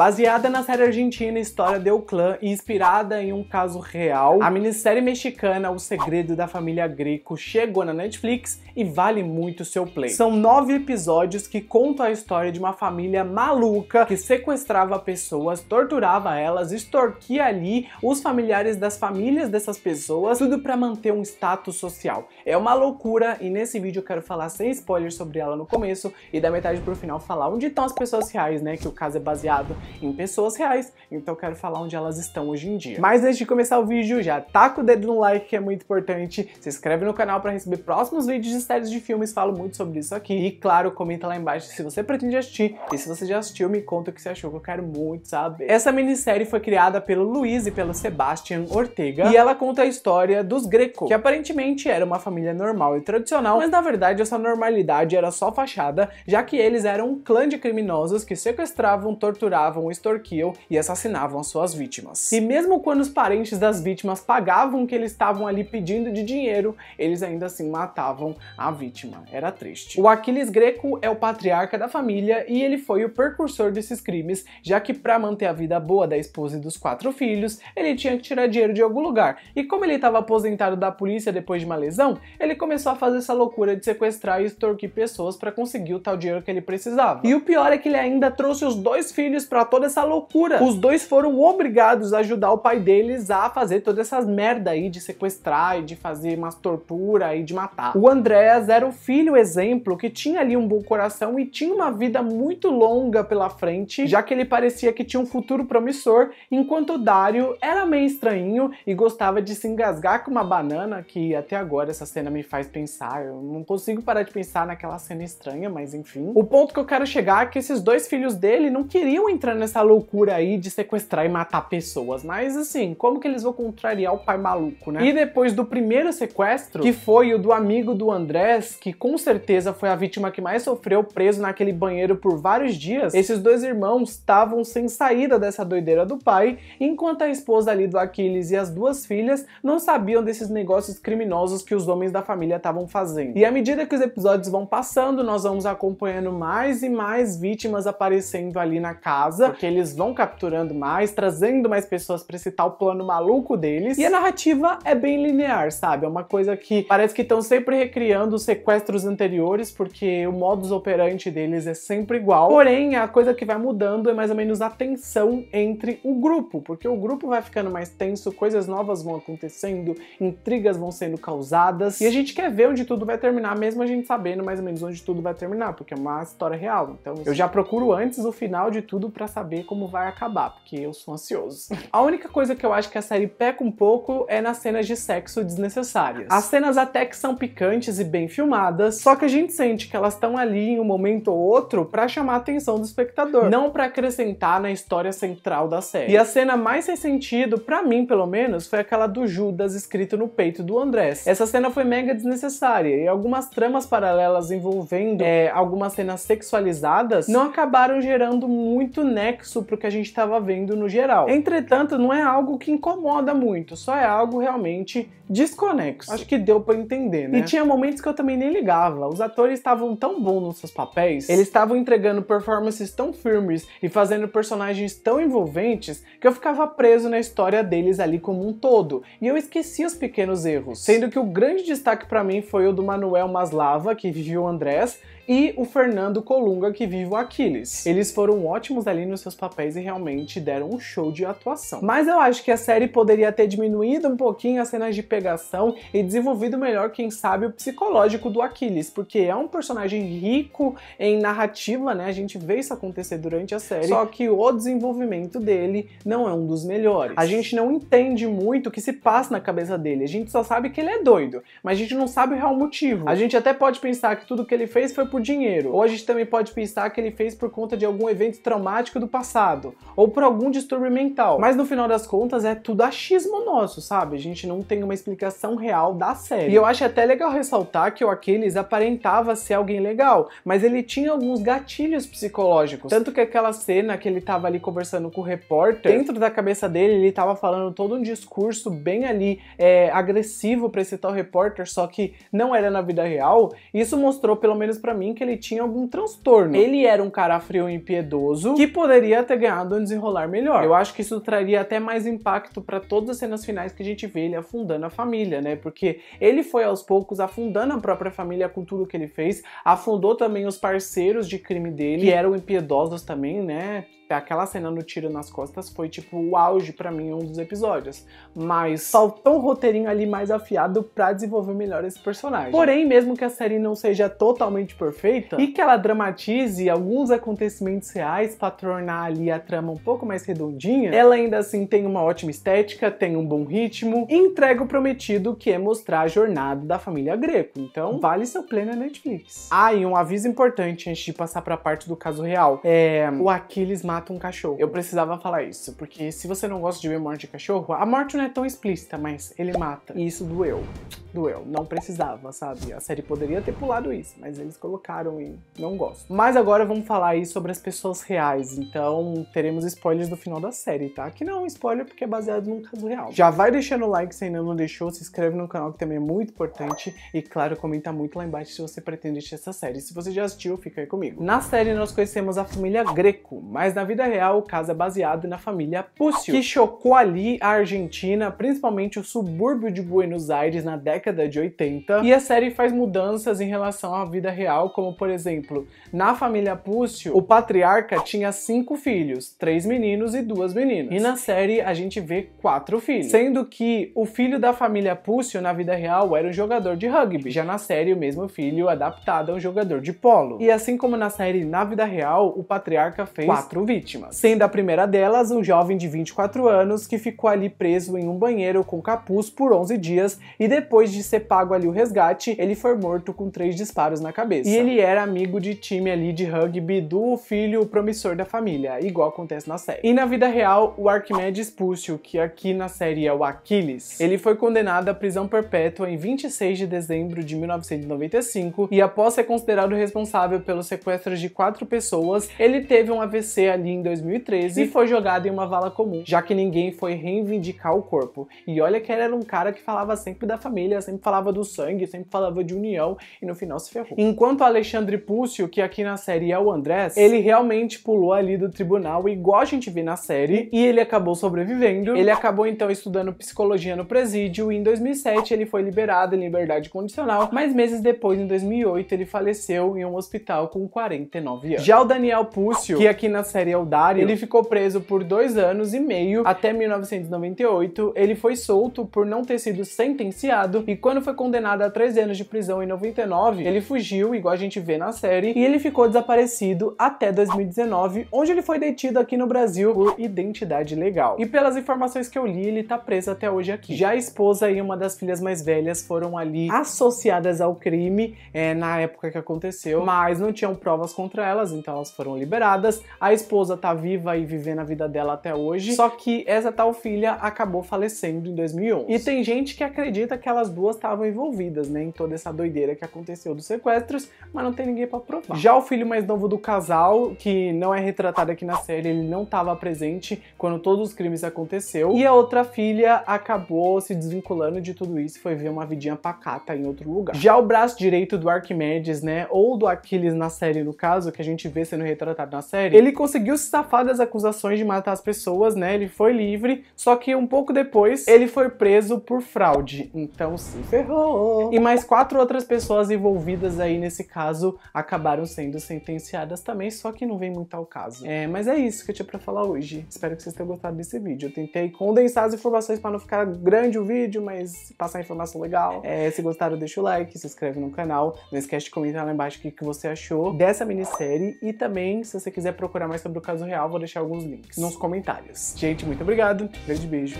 Baseada na série argentina História de O Clã e inspirada em um caso real, a minissérie mexicana O Segredo da Família Greco chegou na Netflix e vale muito seu play. São nove episódios que contam a história de uma família maluca que sequestrava pessoas, torturava elas, extorquia ali os familiares das famílias dessas pessoas, tudo para manter um status social. É uma loucura e nesse vídeo eu quero falar sem spoilers sobre ela no começo e da metade pro final falar onde estão as pessoas reais, né, que o caso é baseado em pessoas reais, então eu quero falar onde elas estão hoje em dia. Mas antes de começar o vídeo, já taca o dedo no like que é muito importante, se inscreve no canal para receber próximos vídeos de séries de filmes, falo muito sobre isso aqui e claro, comenta lá embaixo se você pretende assistir e se você já assistiu, me conta o que você achou que eu quero muito saber. Essa minissérie foi criada pelo Luiz e pelo Sebastian Ortega e ela conta a história dos Greco, que aparentemente era uma família normal e tradicional, mas na verdade essa normalidade era só fachada, já que eles eram um clã de criminosos que sequestravam, torturavam matavam, extorquiam e assassinavam suas vítimas. E mesmo quando os parentes das vítimas pagavam o que eles estavam ali pedindo de dinheiro, eles ainda assim matavam a vítima. Era triste. O Aquiles Greco é o patriarca da família e ele foi o precursor desses crimes, já que para manter a vida boa da esposa e dos quatro filhos, ele tinha que tirar dinheiro de algum lugar. E como ele estava aposentado da polícia depois de uma lesão, ele começou a fazer essa loucura de sequestrar e extorquir pessoas para conseguir o tal dinheiro que ele precisava. E o pior é que ele ainda trouxe os dois filhos para para toda essa loucura. Os dois foram obrigados a ajudar o pai deles a fazer todas essas merda aí de sequestrar e de fazer umas tortura e de matar. O Andréas era o filho exemplo que tinha ali um bom coração e tinha uma vida muito longa pela frente, já que ele parecia que tinha um futuro promissor, enquanto o Dário era meio estranho e gostava de se engasgar com uma banana, que até agora essa cena me faz pensar, eu não consigo parar de pensar naquela cena estranha, mas enfim. O ponto que eu quero chegar é que esses dois filhos dele não queriam entrar entra nessa loucura aí de sequestrar e matar pessoas. Mas assim, como que eles vão contrariar o pai maluco, né? E depois do primeiro sequestro, que foi o do amigo do Andrés, que com certeza foi a vítima que mais sofreu preso naquele banheiro por vários dias, esses dois irmãos estavam sem saída dessa doideira do pai, enquanto a esposa ali do Aquiles e as duas filhas não sabiam desses negócios criminosos que os homens da família estavam fazendo. E à medida que os episódios vão passando, nós vamos acompanhando mais e mais vítimas aparecendo ali na casa maravilhosa. Porque eles vão capturando mais, trazendo mais pessoas para esse tal plano maluco deles. E a narrativa é bem linear, sabe? É uma coisa que parece que estão sempre recriando os sequestros anteriores, porque o modus operandi deles é sempre igual. Porém, a coisa que vai mudando é mais ou menos a tensão entre o grupo, porque o grupo vai ficando mais tenso, coisas novas vão acontecendo, intrigas vão sendo causadas. E a gente quer ver onde tudo vai terminar, mesmo a gente sabendo mais ou menos onde tudo vai terminar, porque é uma história real. Então, eu já procuro antes o final de tudo para saber como vai acabar, porque eu sou ansioso. A única coisa que eu acho que a série peca um pouco é nas cenas de sexo desnecessárias. As cenas até que são picantes e bem filmadas, só que a gente sente que elas estão ali em um momento ou outro para chamar a atenção do espectador, não para acrescentar na história central da série. E a cena mais sem sentido, para mim pelo menos, foi aquela do Judas escrito no peito do Andrés. Essa cena foi mega desnecessária e algumas tramas paralelas envolvendo é, algumas cenas sexualizadas não acabaram gerando muito nerd desconexo para o que a gente estava vendo no geral. Entretanto, não é algo que incomoda muito, só é algo realmente desconexo. Acho que deu para entender, né? E tinha momentos que eu também nem ligava. Os atores estavam tão bons nos seus papéis, eles estavam entregando performances tão firmes e fazendo personagens tão envolventes que eu ficava preso na história deles ali como um todo. E eu esqueci os pequenos erros, sendo que o grande destaque para mim foi o do Manuel Maslava, que viveu o Andrés, e o Fernando Colunga, que vive o Aquiles. Eles foram ótimos ali nos seus papéis e realmente deram um show de atuação. Mas eu acho que a série poderia ter diminuído um pouquinho as cenas de pegação e desenvolvido melhor, quem sabe, o psicológico do Aquiles, porque é um personagem rico em narrativa, né? A gente vê isso acontecer durante a série, só que o desenvolvimento dele não é um dos melhores. A gente não entende muito o que se passa na cabeça dele, a gente só sabe que ele é doido, mas a gente não sabe o real motivo. A gente até pode pensar que tudo que ele fez foi por por dinheiro. Ou a gente também pode pensar que ele fez por conta de algum evento traumático do passado, ou por algum distúrbio mental. Mas no final das contas é tudo achismo nosso, sabe? A gente não tem uma explicação real da série. E eu acho até legal ressaltar que o Aquiles aparentava ser alguém legal, mas ele tinha alguns gatilhos psicológicos. Tanto que aquela cena que ele tava ali conversando com o repórter, dentro da cabeça dele ele tava falando todo um discurso bem ali é, agressivo para esse tal repórter, só que não era na vida real. Isso mostrou, pelo menos para mim, mim que ele tinha algum transtorno. Ele era um cara frio e impiedoso que poderia ter ganhado um desenrolar melhor. Eu acho que isso traria até mais impacto para todas as cenas finais que a gente vê ele afundando a família, né? Porque ele foi aos poucos afundando a própria família com tudo que ele fez, afundou também os parceiros de crime dele, que eram impiedosos também, né? Aquela cena no tiro nas costas foi tipo o auge para mim em um dos episódios, mas faltou um roteirinho ali mais afiado para desenvolver melhor esse personagem. Porém, mesmo que a série não seja totalmente perfeita e que ela dramatize alguns acontecimentos reais para tornar ali a trama um pouco mais redondinha, ela ainda assim tem uma ótima estética, tem um bom ritmo, e entrega o prometido que é mostrar a jornada da família Greco. Então, vale seu pleno Netflix. Ah, e um aviso importante antes de passar para a parte do caso real. É, o Aquiles mata mata um cachorro. Eu precisava falar isso, porque se você não gosta de ver morte de cachorro, a morte não é tão explícita, mas ele mata. E isso doeu doeu, não precisava, sabe? A série poderia ter pulado isso, mas eles colocaram e não gosto. Mas agora vamos falar aí sobre as pessoas reais, então teremos spoilers do final da série, tá? Que não é um spoiler porque é baseado num caso real. Já vai deixando o like se ainda não deixou, se inscreve no canal que também é muito importante e claro, comenta muito lá embaixo se você pretende assistir essa série. Se você já assistiu, fica aí comigo. Na série nós conhecemos a família Greco, mas na vida real o caso é baseado na família Puccio, que chocou ali a Argentina, principalmente o subúrbio de Buenos Aires na década década de 80, e a série faz mudanças em relação à vida real, como por exemplo, na família Púcio, o patriarca tinha cinco filhos, três meninos e duas meninas. E na série a gente vê quatro filhos, sendo que o filho da família Púcio na vida real era um jogador de rugby, já na série o mesmo filho adaptado a um jogador de polo. E assim como na série na vida real, o patriarca fez quatro vítimas, sendo a primeira delas um jovem de 24 anos que ficou ali preso em um banheiro com capuz por 11 dias e depois depois de ser pago ali o resgate, ele foi morto com três disparos na cabeça. E ele era amigo de time ali de rugby do filho promissor da família, igual acontece na série. E na vida real, o Arquimedes Púcio, que aqui na série é o Aquiles, ele foi condenado à prisão perpétua em 26 de dezembro de 1995 e após ser considerado responsável pelos sequestros de quatro pessoas, ele teve um AVC ali em 2013 e foi jogado em uma vala comum, já que ninguém foi reivindicar o corpo. E olha que ele era um cara que falava sempre da família, sempre falava do sangue, sempre falava de união e no final se ferrou. Enquanto Alexandre Púcio, que aqui na série é o Andrés, ele realmente pulou ali do tribunal, igual a gente vê na série, e ele acabou sobrevivendo. Ele acabou então estudando psicologia no presídio e em 2007 ele foi liberado em liberdade condicional, mas meses depois, em 2008, ele faleceu em um hospital com 49 anos. Já o Daniel Púcio, que aqui na série é o Dario, ele ficou preso por dois anos e meio até 1998. Ele foi solto por não ter sido sentenciado e quando foi condenado a três anos de prisão em 99, ele fugiu, igual a gente vê na série, e ele ficou desaparecido até 2019, onde ele foi detido aqui no Brasil por identidade legal. E pelas informações que eu li, ele tá preso até hoje aqui. Já a esposa e uma das filhas mais velhas foram ali associadas ao crime é, na época que aconteceu, mas não tinham provas contra elas, então elas foram liberadas. A esposa tá viva e vivendo a vida dela até hoje, só que essa tal filha acabou falecendo em 2011. E tem gente que acredita que elas duas duas estavam envolvidas, né, em toda essa doideira que aconteceu dos sequestros, mas não tem ninguém para provar. Já o filho mais novo do casal, que não é retratado aqui na série, ele não estava presente quando todos os crimes aconteceu. E a outra filha acabou se desvinculando de tudo isso, foi ver uma vidinha pacata em outro lugar. Já o braço direito do Arquimedes, né, ou do Aquiles na série no caso, que a gente vê sendo retratado na série, ele conseguiu se safar das acusações de matar as pessoas, né? Ele foi livre, só que um pouco depois ele foi preso por fraude. Então, se ferrou. E mais quatro outras pessoas envolvidas aí nesse caso acabaram sendo sentenciadas também, só que não vem muito ao caso. É, mas é isso que eu tinha pra falar hoje. Espero que vocês tenham gostado desse vídeo. Eu tentei condensar as informações para não ficar grande o vídeo, mas passar informação legal. É, se gostaram, deixa o like, se inscreve no canal. Não esquece de comentar lá embaixo o que, que você achou dessa minissérie. E também, se você quiser procurar mais sobre o caso real, vou deixar alguns links nos comentários. Gente, muito obrigado. Grande beijo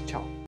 e tchau.